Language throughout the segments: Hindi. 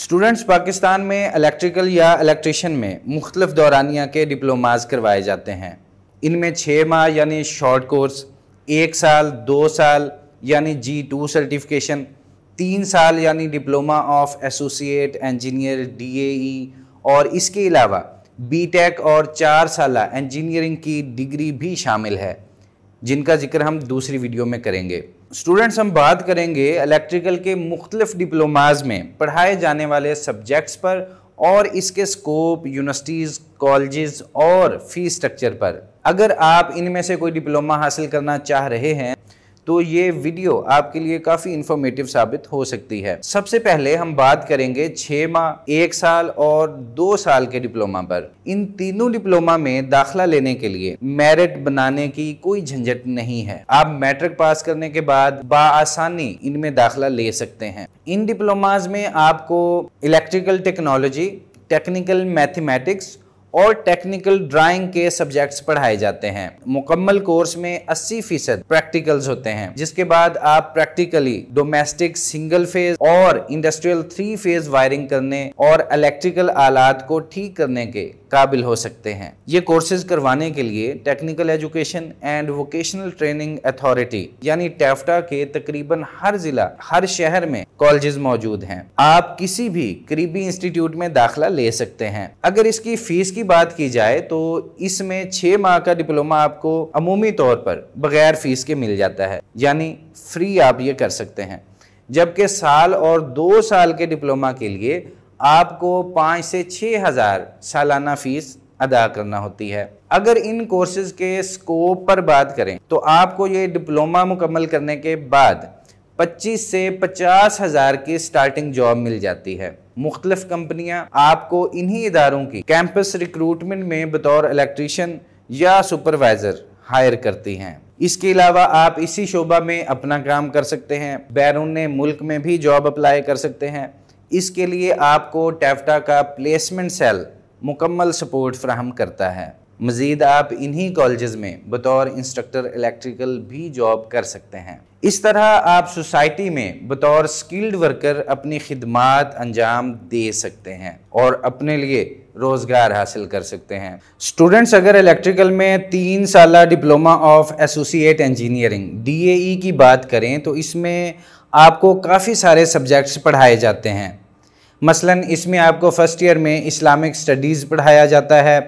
स्टूडेंट्स पाकिस्तान में इलेक्ट्रिकल या इलेक्ट्रिशन में मुख्तलिफ दौरानिया के डिप्लोमाज करवाए जाते हैं इनमें छः माह यानी शॉर्ट कोर्स एक साल दो साल यानी जी टू सर्टिफिकेशन तीन साल यानी diploma of associate engineer DAE और इसके अलावा बीटेक और चार साल इंजीनियरिंग की डिग्री भी शामिल है जिनका जिक्र हम दूसरी वीडियो में करेंगे स्टूडेंट्स हम बात करेंगे इलेक्ट्रिकल के मुख्तलिफ डिप्लोमाज में पढ़ाए जाने वाले सब्जेक्ट्स पर और इसके स्कोप यूनिवर्सिटीज़ कॉलेजेस और फी स्ट्रक्चर पर अगर आप इनमें से कोई डिप्लोमा हासिल करना चाह रहे हैं तो ये वीडियो आपके लिए काफ़ी इंफॉर्मेटिव साबित हो सकती है सबसे पहले हम बात करेंगे छह माह एक साल और दो साल के डिप्लोमा पर इन तीनों डिप्लोमा में दाखिला लेने के लिए मेरिट बनाने की कोई झंझट नहीं है आप मैट्रिक पास करने के बाद बासानी इनमें दाखिला ले सकते हैं इन डिप्लोमाज में आपको इलेक्ट्रिकल टेक्नोलॉजी टेक्निकल मैथमेटिक्स और टेक्निकल ड्राइंग के सब्जेक्ट्स पढ़ाए जाते हैं मुकम्मल कोर्स में 80 फीसद प्रैक्टिकल्स होते हैं जिसके बाद आप प्रैक्टिकली डोमेस्टिक सिंगल फेज और इंडस्ट्रियल थ्री फेज वायरिंग करने और इलेक्ट्रिकल आलात को ठीक करने के काबिल हो सकते हैं ये कोर्सेज करवाने के लिए technical education and vocational training authority यानी टैफ्टा के तकरीबन हर जिला हर शहर में कॉलेजेस मौजूद हैं आप किसी भी करीबी इंस्टीट्यूट में दाखिला ले सकते हैं अगर इसकी फीस की बात की जाए तो इसमें छह माह का डिप्लोमा आपको अमूमी तौर पर बगैर फीस के मिल जाता है यानी फ्री आप ये कर सकते हैं जबकि साल और दो साल के डिप्लोमा के लिए आपको पाँच से छः हज़ार सालाना फ़ीस अदा करना होती है अगर इन कोर्सेज़ के स्कोप पर बात करें तो आपको ये डिप्लोमा मुकम्मल करने के बाद 25 से पचास हज़ार की स्टार्टिंग जॉब मिल जाती है मुख्तलफ कंपनियाँ आपको इन्हीं इदारों की कैंपस रिक्रूटमेंट में बतौर इलेक्ट्रीशियन या सुपरवाइज़र हायर करती हैं इसके अलावा आप इसी शोबा में अपना काम कर सकते हैं बैरून मुल्क में भी जॉब अप्लाई कर सकते हैं इसके लिए आपको टैफ्टा का प्लेसमेंट सेल मुकम्मल सपोर्ट फ्राहम करता है मज़ीद आप इन्हीं कॉलेज़ में बतौर इंस्ट्रक्टर इलेक्ट्रिकल भी जॉब कर सकते हैं इस तरह आप सोसाइटी में बतौर स्किल्ड वर्कर अपनी खिदमत अंजाम दे सकते हैं और अपने लिए रोज़गार हासिल कर सकते हैं स्टूडेंट्स अगर इलेक्ट्रिकल में तीन साल diploma of associate engineering D की बात करें तो इसमें आपको काफ़ी सारे सब्जेक्ट्स पढ़ाए जाते हैं मसलन इसमें आपको फर्स्ट ईयर में इस्लामिक स्टडीज़ पढ़ाया जाता है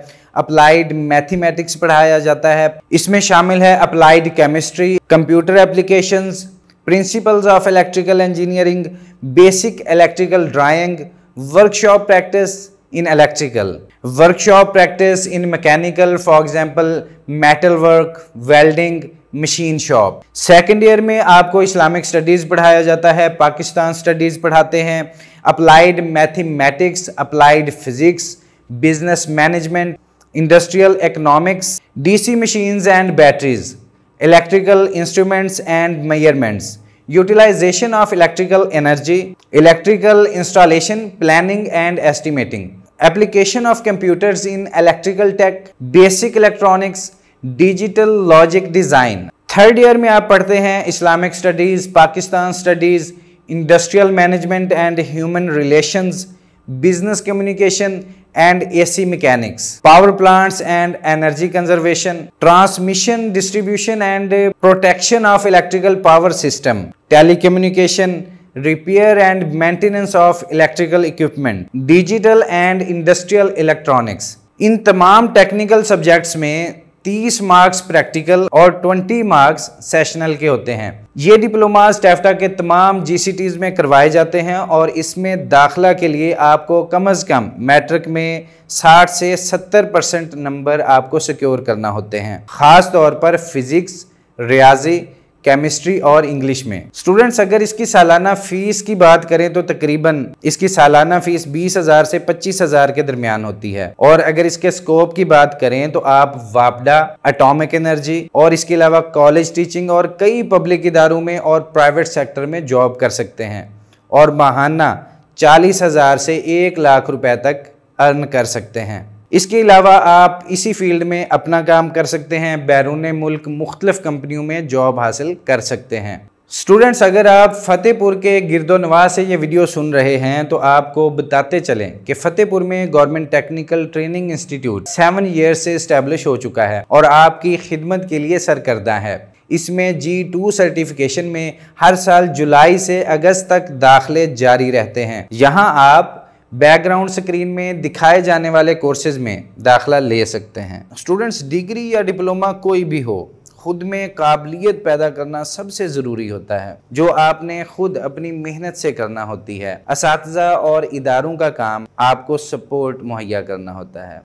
अप्लाइड मैथमेटिक्स पढ़ाया जाता है इसमें शामिल है applied chemistry computer applications principles of electrical engineering basic electrical drawing workshop practice in electrical workshop practice in mechanical for example metal work welding machine shop second year में आपको इस्लामिक स्टडीज़ पढ़ाया जाता है पाकिस्तान स्टडीज़ पढ़ाते हैं applied mathematics applied physics business management industrial economics DC machine and batteries electrical instruments and measurements utilization of electrical energy electrical installation planning and estimating application of computers in electrical tech basic electronics digital logic design third year में आप पढ़ते हैं Islamic studies Pakistan studies industrial management and human relations business communication and AC mechanics power plants and energy conservation transmission distribution and protection of electrical power system telecommunication repair and maintenance of electrical equipment digital and industrial electronics इन तमाम टेक्निकल सब्जेक्ट्स में 30 मार्क्स प्रैक्टिकल और 20 मार्क्स सेशनल के होते हैं ये डिप्लोमा स्टेफ्टा के तमाम जी में करवाए जाते हैं और इसमें दाखला के लिए आपको कम अज़ कम मैट्रिक में 60 से 70 परसेंट नंबर आपको सिक्योर करना होते हैं ख़ास तौर पर फिज़िक्स रियाजी केमिस्ट्री और इंग्लिश में स्टूडेंट्स अगर इसकी सालाना फ़ीस की बात करें तो तकरीबन इसकी सालाना फ़ीस बीस हज़ार से पच्चीस हज़ार के दरमियान होती है और अगर इसके स्कोप की बात करें तो आप वापडा अटोमिक एनर्जी और इसके अलावा कॉलेज टीचिंग और कई पब्लिक इदारों में और प्राइवेट सेक्टर में जॉब कर सकते हैं और माहाना चालीस हज़ार से एक लाख रुपए तक अर्न कर सकते हैं इसके अलावा आप इसी फील्ड में अपना काम कर सकते हैं बैरून मुल्क मुख्तलिफ कंपनियों में जॉब हासिल कर सकते हैं स्टूडेंट्स अगर आप फ़तेहपुर के गिरदोनवा से ये वीडियो सुन रहे हैं तो आपको बताते चलें कि फ़तेहपुर में government technical training institute seven year से इस्टेब्लिश हो चुका है और आपकी खिदमत के लिए सरकर्दा है इसमें जी टू सर्टिफिकेशन में हर साल जुलाई से अगस्त तक दाखिले जारी रहते हैं यहाँ आप बैकग्राउंड स्क्रीन में दिखाए जाने वाले कोर्सेज में दाखला ले सकते हैं स्टूडेंट्स डिग्री या डिप्लोमा कोई भी हो खुद में काबिलियत पैदा करना सबसे ज़रूरी होता है जो आपने खुद अपनी मेहनत से करना होती है इस और इदारों का काम आपको सपोर्ट मुहैया करना होता है